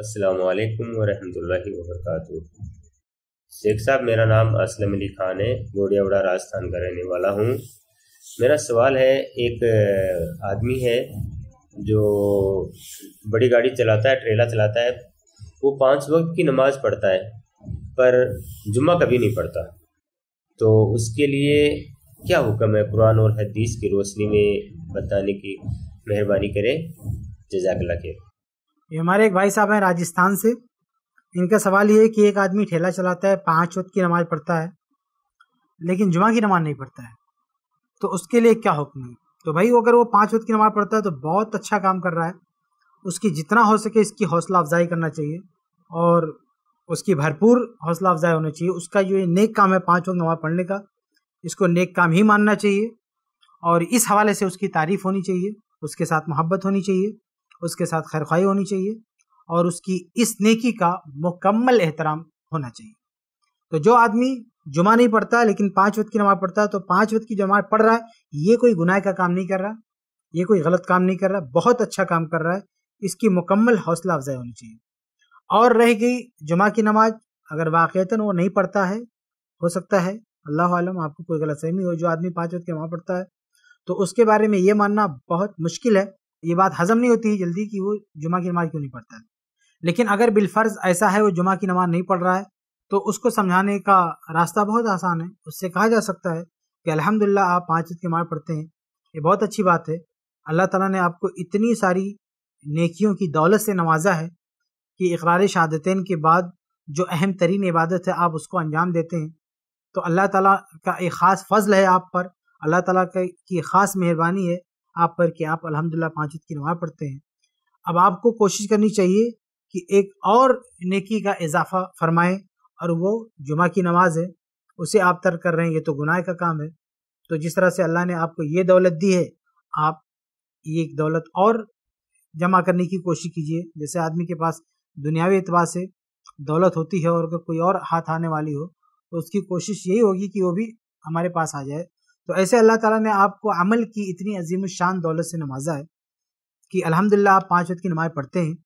असलकम वरहमल वर्क शेख साहब मेरा नाम असलम अली खान है गोडियावड़ा राजस्थान का रहने वाला हूँ मेरा सवाल है एक आदमी है जो बड़ी गाड़ी चलाता है ट्रेला चलाता है वो पांच वक्त की नमाज़ पढ़ता है पर जुम्मा कभी नहीं पढ़ता तो उसके लिए क्या हुक्म है कुरान और हदीस की रोशनी में बताने की मेहरबानी करें जजाकला के ये हमारे एक भाई साहब हैं राजस्थान से इनका सवाल ये है कि एक आदमी ठेला चलाता है पाँच वक्त की नमाज पढ़ता है लेकिन जुमा की नमाज नहीं पढ़ता है तो उसके लिए क्या हुक्म है तो भाई अगर वो पाँच वक्त की नमाज पढ़ता है तो बहुत अच्छा काम कर रहा है उसकी जितना हो सके इसकी हौसला अफजाई करना चाहिए और उसकी भरपूर हौसला अफजाई होनी चाहिए उसका जो नेक काम है पाँच वक्त नमाज पढ़ने का इसको नेक काम ही मानना चाहिए और इस हवाले से उसकी तारीफ़ होनी चाहिए उसके साथ मोहब्बत होनी चाहिए उसके साथ खैरख्वाही होनी चाहिए और उसकी इस नेकी का मुकम्मल एहतराम होना चाहिए तो जो आदमी जुमा नहीं पढ़ता लेकिन पाँच वक्त की नमाज पढ़ता है तो पाँच वक्त की जमात पढ़ रहा है ये कोई गुनाह का काम नहीं कर रहा ये कोई गलत काम नहीं कर रहा बहुत अच्छा काम कर रहा है इसकी मुकम्मल हौसला अफजाई होनी चाहिए और रह गई जुमा की नमाज अगर वाक़ता वो नहीं पढ़ता है हो सकता है अल्लाह आलम आपको कोई गलत फहमी हो जो आदमी पाँच वक्त की नमाज पढ़ता है तो उसके बारे में ये मानना बहुत मुश्किल है ये बात हजम नहीं होती जल्दी कि वो जुमा की नमाज क्यों नहीं पढ़ता है लेकिन अगर बिलफर्ज ऐसा है वो जुमा की नमाज नहीं पढ़ रहा है तो उसको समझाने का रास्ता बहुत आसान है उससे कहा जा सकता है कि अल्हम्दुलिल्लाह आप पाँच की नमाज पढ़ते हैं ये बहुत अच्छी बात है अल्लाह ताला ने आपको इतनी सारी नेकियों की दौलत से नवाजा है कि इकरार शहादतें के बाद जो अहम तरीन इबादत है आप उसको अंजाम देते हैं तो अल्लाह ताला का एक ख़ास फजल है आप पर अल्लाह ताला की ख़ास मेहरबानी है आप पर कि आप अलहमदिल्ला पाँच की नमाज पढ़ते हैं अब आपको कोशिश करनी चाहिए कि एक और नेकी का इजाफा फरमाएं और वो जुमा की नमाज है उसे आप तर्क कर रहे हैं ये तो गुनाह का काम है तो जिस तरह से अल्लाह ने आपको ये दौलत दी है आप ये दौलत और जमा करने की कोशिश कीजिए जैसे आदमी के पास दुनियावी एतबार से दौलत होती है और अगर कोई और हाथ आने वाली हो तो उसकी कोशिश यही होगी कि वो भी हमारे पास आ जाए तो ऐसे अल्लाह ताला ने आपको अमल की इतनी अजीम शान दौलत से नवाजा है कि अल्हम्दुलिल्लाह आप पाँच वक्त की नमाज़ पढ़ते हैं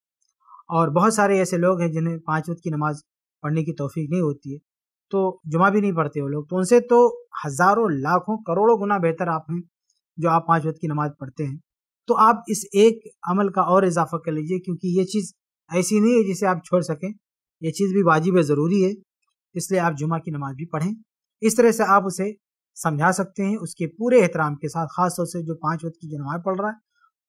और बहुत सारे ऐसे लोग हैं जिन्हें पाँच वक्त की नमाज़ पढ़ने की तोफीक नहीं होती है तो जुमा भी नहीं पढ़ते वो लोग तो उनसे तो हज़ारों लाखों करोड़ों गुना बेहतर आप हैं जो आप पाँच वक्त की नमाज़ पढ़ते हैं तो आप इस एक अमल का और इजाफा कर लीजिए क्योंकि ये चीज़ ऐसी नहीं है जिसे आप छोड़ सकें यह चीज़ भी वाजिब ज़रूरी है इसलिए आप जुमा की नमाज़ भी पढ़ें इस तरह से आप उसे समझा सकते हैं उसके पूरे एहतराम के साथ ख़ास तौर से जो पाँच वक्त की जो नमाज पढ़ रहा है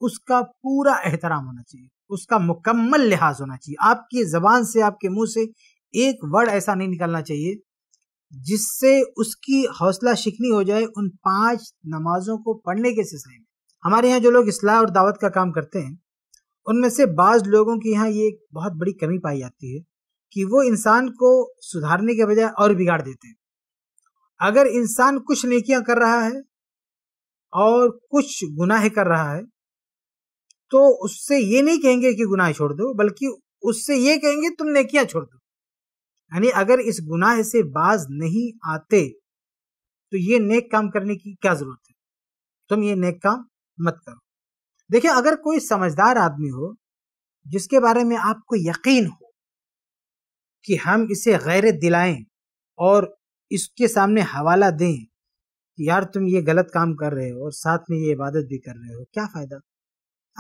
उसका पूरा एहतराम होना चाहिए उसका मुकम्मल लिहाज होना चाहिए आपकी ज़बान से आपके मुंह से एक वर्ड ऐसा नहीं निकलना चाहिए जिससे उसकी हौसला शिकनी हो जाए उन पांच नमाजों को पढ़ने के सिलसिले में हमारे यहाँ जो लोग इसलाह और दावत का काम करते हैं उनमें से बाज़ लोगों के यहाँ ये बहुत बड़ी कमी पाई जाती है कि वो इंसान को सुधारने के बजाय और बिगाड़ देते हैं अगर इंसान कुछ नेकियां कर रहा है और कुछ गुनाह कर रहा है तो उससे ये नहीं कहेंगे कि गुनाह छोड़ दो बल्कि उससे ये कहेंगे तुम नेकियां छोड़ दो यानी अगर इस गुनाह से बाज नहीं आते तो ये नेक काम करने की क्या जरूरत है तुम ये नेक काम मत करो देखिए अगर कोई समझदार आदमी हो जिसके बारे में आपको यकीन हो कि हम इसे गैर दिलाएं और इसके सामने हवाला दें कि यार तुम ये गलत काम कर रहे हो और साथ में ये इबादत भी कर रहे हो क्या फ़ायदा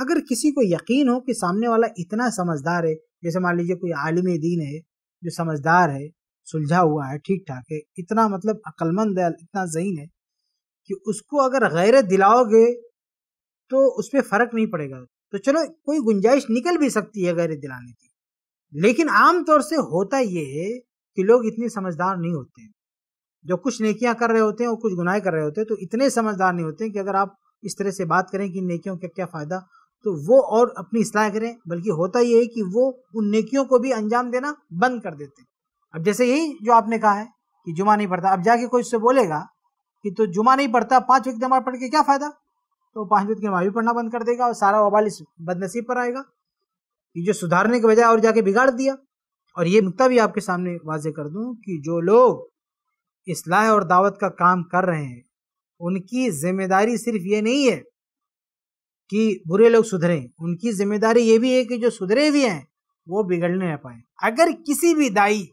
अगर किसी को यकीन हो कि सामने वाला इतना समझदार है जैसे मान लीजिए कोई आलिम दीन है जो समझदार है सुलझा हुआ है ठीक ठाक है इतना मतलब अक्लमंद है इतना जहीन है कि उसको अगर गैरत दिलाओगे तो उस पर फ़र्क नहीं पड़ेगा तो चलो कोई गुंजाइश निकल भी सकती है गैरत दिलाने की लेकिन आम तौर से होता ये है कि लोग इतने समझदार नहीं होते हैं जो कुछ नेकियां कर रहे होते हैं और कुछ गुनाह कर रहे होते हैं तो इतने समझदार नहीं होते हैं कि अगर आप इस तरह से बात करें कि नेकियों का क्या फ़ायदा तो वो और अपनी इसलाह करें बल्कि होता ये है कि वो उन नेकियों को भी अंजाम देना बंद कर देते हैं अब जैसे यही जो आपने कहा है कि जुमा नहीं पढ़ता अब जाके कोई उससे बोलेगा कि तो जुमा नहीं पढ़ता पाँच वक्त नमाज पढ़ के क्या फ़ायदा तो पाँच वक्त की नमाज भी पढ़ना बंद कर देगा और सारा वबाल इस बदनसीब पर आएगा कि जो सुधारने के बजाय और जाके बिगाड़ दिया और ये नुकता भी आपके सामने वाजे कर दूँ कि जो लोग इसलाह और दावत का काम कर रहे हैं उनकी जिम्मेदारी सिर्फ ये नहीं है कि बुरे लोग सुधरें उनकी जिम्मेदारी ये भी है कि जो सुधरे भी हैं वो बिगड़ने ना पाए अगर किसी भी दाई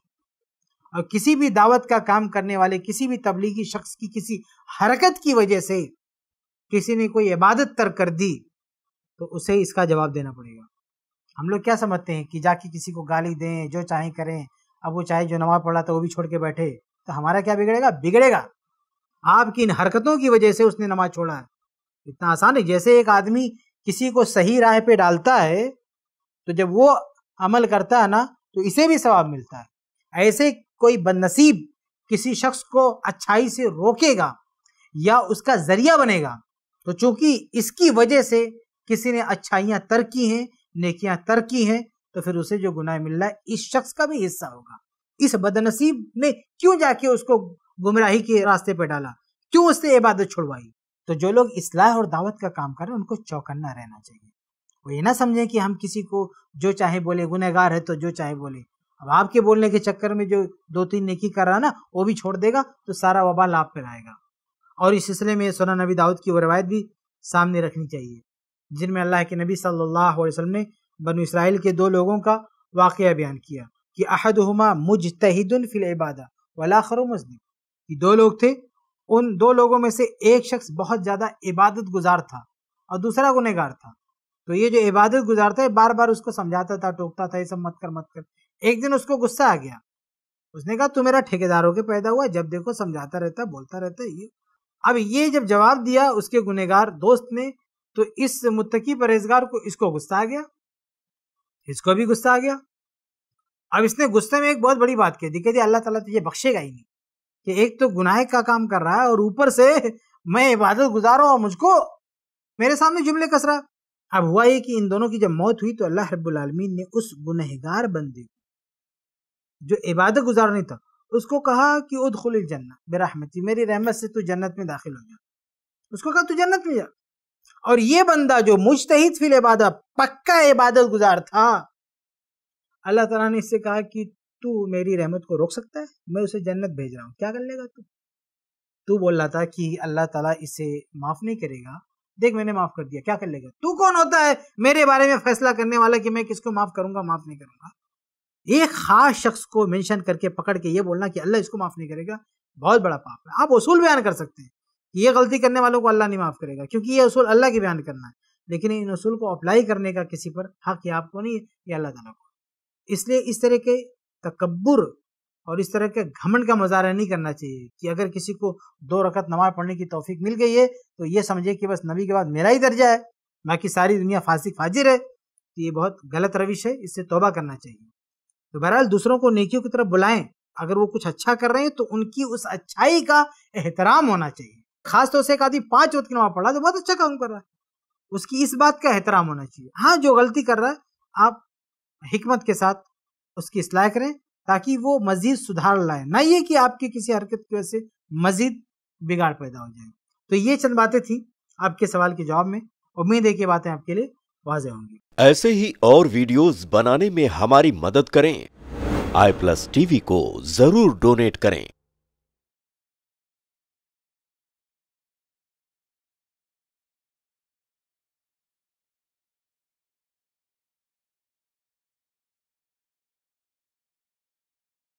और किसी भी दावत का काम करने वाले किसी भी तबलीगी शख्स की किसी हरकत की वजह से किसी ने कोई इबादत तर्क कर दी तो उसे इसका जवाब देना पड़ेगा हम लोग क्या समझते हैं कि जाके किसी को गाली दें जो चाहे करें अब वो चाहे जो नमाज पढ़ा था तो वो भी छोड़ के बैठे तो हमारा क्या बिगड़ेगा बिगड़ेगा आपकी इन हरकतों की वजह से उसने नमाज छोड़ा है इतना आसान है जैसे एक आदमी किसी को सही राह पे डालता है तो जब वो अमल करता है ना तो इसे भी सवाब मिलता है ऐसे कोई बदनसीब किसी शख्स को अच्छाई से रोकेगा या उसका जरिया बनेगा तो चूंकि इसकी वजह से किसी ने अच्छाइयाँ तरकी हैं नेकियाँ तरकी हैं तो फिर उसे जो गुनाह मिल रहा है इस शख्स का भी हिस्सा होगा इस बदनसीब ने क्यों जाके उसको गुमराही के रास्ते पर डाला क्यों उससे इबादत छुड़वाई तो जो लोग इसलाह और दावत का काम कर रहे हैं उनको चौकन्ना रहना चाहिए वो ये ना समझें कि हम किसी को जो चाहे बोले गुनहगार है तो जो चाहे बोले अब आपके बोलने के चक्कर में जो दो तीन नेकी कर रहा ना वो भी छोड़ देगा तो सारा वबाल आप पर आएगा और इस सिलसिले में सोना नबी दाऊद की वो रवायत भी सामने रखनी चाहिए जिनमें अल्लाह के नबी सल्लल्लाहु अलैहि वसल्लम ने बनु इसराइल के दो लोगों का वाक़ बयान किया कि अहद हमा मुजतहिदन फिल इबादा वलाखर मजनी कि दो लोग थे उन दो लोगों में से एक शख्स बहुत ज़्यादा इबादत गुजार था और दूसरा गुनहगार था तो ये जो इबादत गुजार था बार बार उसको समझाता था टोकता था ये सब मत कर मत कर एक दिन उसको गुस्सा आ गया उसने कहा तू मेरा ठेकेदार होकर पैदा हुआ जब देखो समझाता रहता बोलता रहता ये अब ये जब जवाब दिया उसके गुनहगार दोस्त ने तो इस मुतकी परहेजगार को इसको गुस्सा आ गया इसको भी गुस्सा आ गया अब इसने गुस्से में एक बहुत बड़ी बात कही देखिए अल्लाह ताला तुझे बख्शेगा ही नहीं कि एक तो गुनाह का काम कर रहा है और ऊपर से मैं इबादत गुजार और मुझको मेरे सामने जुमले कसरा अब हुआ ये कि इन दोनों की जब मौत हुई तो अल्लाह रबालमीन ने उस गुनहगार बंदे को जो इबादत गुजार नहीं था उसको कहा कि उद खुल जन्नत बेरहमती मेरी रहमत से तू जन्नत में दाखिल हो जा उसको कहा तू जन्नत में जा और ये बंदा जो मुश्तहिद फिल इबादत पक्का इबादत गुजार था अल्लाह तला ने इससे कहा कि तू मेरी रहमत को रोक सकता है मैं उसे जन्नत भेज रहा हूँ क्या कर लेगा तू तू बोल रहा था कि अल्लाह तला इसे माफ़ नहीं करेगा देख मैंने माफ़ कर दिया क्या कर लेगा तू कौन होता है मेरे बारे में फैसला करने वाला कि मैं किसको माफ़ करूंगा माफ़ नहीं करूंगा एक ख़ास शख्स को मेंशन करके पकड़ के ये बोलना कि अल्लाह इसको माफ़ नहीं करेगा बहुत बड़ा पाप है आप उसूल बयान कर सकते हैं कि ये गलती करने वालों को अल्लाह नहीं माफ़ करेगा क्योंकि ये उसूल अल्लाह के बयान करना है लेकिन इन उसूल को अप्लाई करने का किसी पर हक आपको नहीं है ये अल्लाह तला को इसलिए इस तरह के तकबर और इस तरह के घमंड का मजारा नहीं करना चाहिए कि अगर किसी को दो रकत नमाज पढ़ने की तोफीक मिल गई है तो ये समझे कि बस नबी के बाद मेरा ही दर्जा है बाकी सारी दुनिया फांसी फाजिर है तो ये बहुत गलत रविश है इससे तोबा करना चाहिए तो बहरहाल दूसरों को नेकियों की तरफ बुलाएं अगर वो कुछ अच्छा कर रहे हैं तो उनकी उस अच्छाई का एहतराम होना चाहिए खासतौर से एक आदमी पांच वक्त की नमाज पढ़ रहा है तो बहुत अच्छा काम कर रहा है उसकी इस बात का एहतराम होना चाहिए हाँ जो गलती कर रहा है आप हमत के साथ उसकी असलाह करें ताकि वो मज़ीद सुधार लाए ना ये कि आपकी किसी हरकत की वजह से मज़ीद बिगाड़ पैदा हो जाए तो ये चंद बातें थी आपके सवाल के जवाब में उम्मीद है कि बातें आपके लिए वाजह होंगी ऐसे ही और वीडियोस बनाने में हमारी मदद करें आई प्लस टीवी को जरूर डोनेट करें